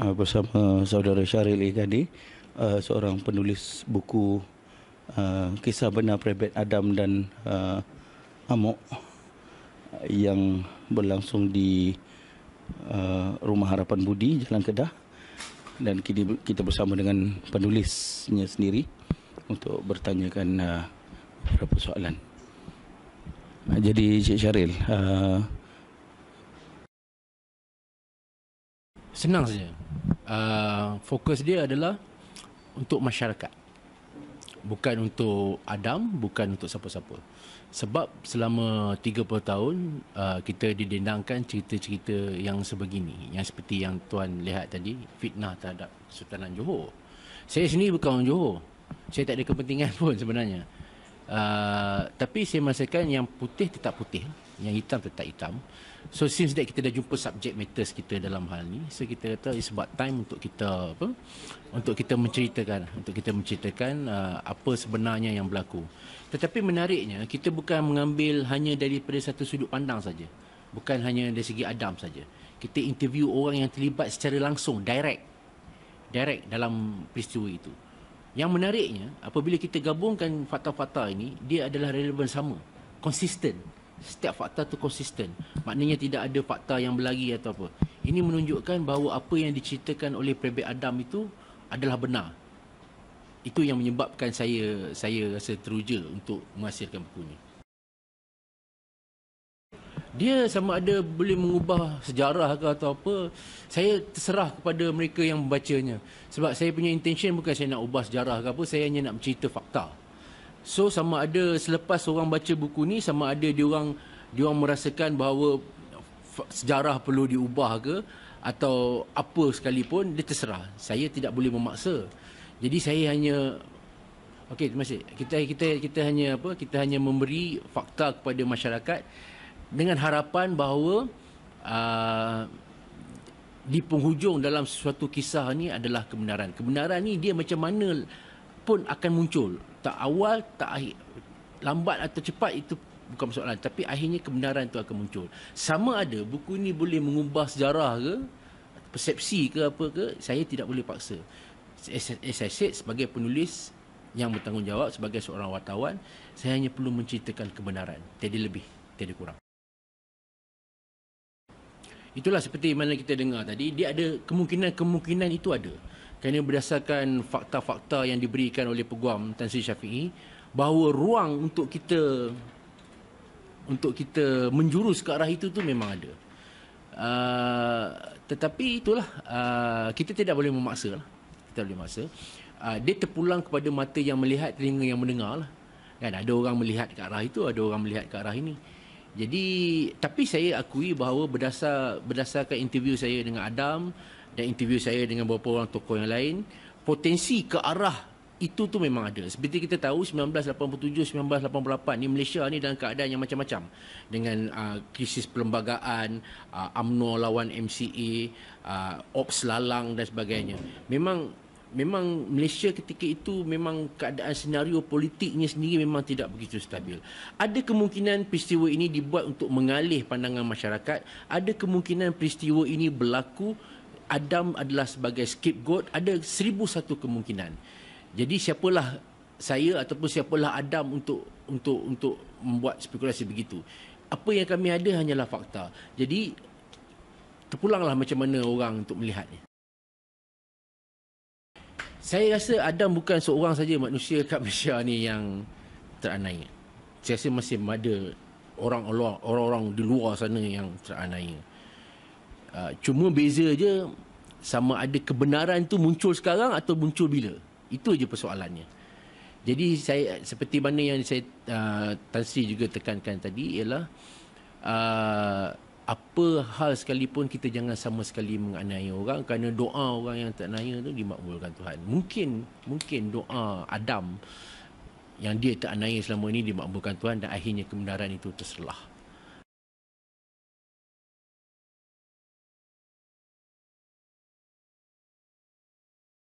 uh, bersama saudara Syaril tadi uh, seorang penulis buku uh, kisah benar Prebet Adam dan uh, Amok yang berlangsung di uh, Rumah Harapan Budi Jalan Kedah dan kini kita bersama dengan penulisnya sendiri untuk bertanyakan uh, beberapa soalan. Jadi Cik Syaril uh, Senang saja uh, fokus dia adalah untuk masyarakat. Bukan untuk Adam, bukan untuk siapa-siapa. Sebab selama 30 tahun uh, kita didendangkan cerita-cerita yang sebegini, yang seperti yang tuan lihat tadi, fitnah terhadap Sultanan Johor. Saya sendiri bukan orang Johor. Saya tak ada kepentingan pun sebenarnya. Uh, tapi saya merasakan yang putih tetap putih yang hitam tetap hitam. So since that kita dah jumpa subject matters kita dalam hal ni, so kita kata it's about time untuk kita apa? Untuk kita menceritakan, untuk kita menceritakan uh, apa sebenarnya yang berlaku. Tetapi menariknya, kita bukan mengambil hanya daripada satu sudut pandang saja. Bukan hanya dari segi Adam saja. Kita interview orang yang terlibat secara langsung, direct. Direct dalam peristiwa itu. Yang menariknya, apabila kita gabungkan fakta-fakta ini, dia adalah relevan sama. Konsisten. Consistent setiap fakta tu konsisten maknanya tidak ada fakta yang berlari atau apa ini menunjukkan bahawa apa yang diceritakan oleh prebek Adam itu adalah benar itu yang menyebabkan saya saya rasa teruja untuk menghasilkan buku ini dia sama ada boleh mengubah sejarah ke atau apa saya terserah kepada mereka yang membacanya sebab saya punya intention bukan saya nak ubah sejarah ke apa saya hanya nak cerita fakta So sama ada selepas orang baca buku ni sama ada dia orang dia orang merasakan bahawa sejarah perlu diubah ke atau apa sekalipun dia terserah. Saya tidak boleh memaksa. Jadi saya hanya Okey, terima kasih. Kita kita kita hanya apa? Kita hanya memberi fakta kepada masyarakat dengan harapan bahawa uh, di penghujung dalam sesuatu kisah ni adalah kebenaran. Kebenaran ni dia macam mana pun akan muncul tak awal tak akhir lambat atau cepat itu bukan persoalan tapi akhirnya kebenaran itu akan muncul sama ada buku ini boleh mengubah sejarah ke persepsi ke apa ke saya tidak boleh paksa as, I said sebagai penulis yang bertanggungjawab sebagai seorang wartawan saya hanya perlu menceritakan kebenaran tiada lebih tiada kurang Itulah seperti mana kita dengar tadi, dia ada kemungkinan-kemungkinan itu ada kerana berdasarkan fakta-fakta yang diberikan oleh peguam Tan Sri Syafi'i bahawa ruang untuk kita untuk kita menjurus ke arah itu tu memang ada. Uh, tetapi itulah uh, kita tidak boleh memaksa lah. Kita boleh memaksa. Uh, dia terpulang kepada mata yang melihat, telinga yang mendengar lah. Kan ada orang melihat ke arah itu, ada orang melihat ke arah ini. Jadi tapi saya akui bahawa berdasar berdasarkan interview saya dengan Adam dan interview saya dengan beberapa orang tokoh yang lain potensi ke arah itu tu memang ada. Seperti kita tahu 1987 1988 ni Malaysia ni dalam keadaan yang macam-macam dengan uh, krisis perlembagaan, uh, UMNO lawan MCA, uh, ah, Ops lalang dan sebagainya. Memang memang Malaysia ketika itu memang keadaan senario politiknya sendiri memang tidak begitu stabil. Ada kemungkinan peristiwa ini dibuat untuk mengalih pandangan masyarakat, ada kemungkinan peristiwa ini berlaku Adam adalah sebagai scapegoat ada seribu satu kemungkinan. Jadi siapalah saya ataupun siapalah Adam untuk untuk untuk membuat spekulasi begitu. Apa yang kami ada hanyalah fakta. Jadi terpulanglah macam mana orang untuk melihatnya. Saya rasa Adam bukan seorang saja manusia kat Malaysia ni yang teraniaya. Saya rasa masih ada orang-orang orang di luar sana yang teraniaya. Ah, cuma beza je sama ada kebenaran tu muncul sekarang atau muncul bila. Itu je persoalannya. Jadi saya seperti mana yang saya uh, ah, Tan juga tekankan tadi ialah uh, apa hal sekalipun kita jangan sama sekali menganiaya orang kerana doa orang yang tak naya tu dimakbulkan Tuhan. Mungkin mungkin doa Adam yang dia tak naya selama ini dimakbulkan Tuhan dan akhirnya kebenaran itu terselah.